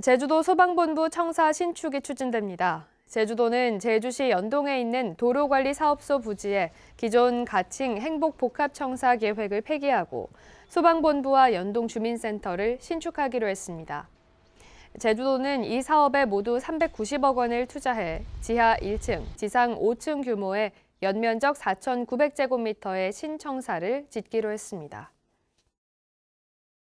제주도 소방본부 청사 신축이 추진됩니다. 제주도는 제주시 연동에 있는 도로관리사업소 부지에 기존 가칭 행복복합청사 계획을 폐기하고 소방본부와 연동주민센터를 신축하기로 했습니다. 제주도는 이 사업에 모두 390억 원을 투자해 지하 1층, 지상 5층 규모의 연면적 4,900제곱미터의 신청사를 짓기로 했습니다.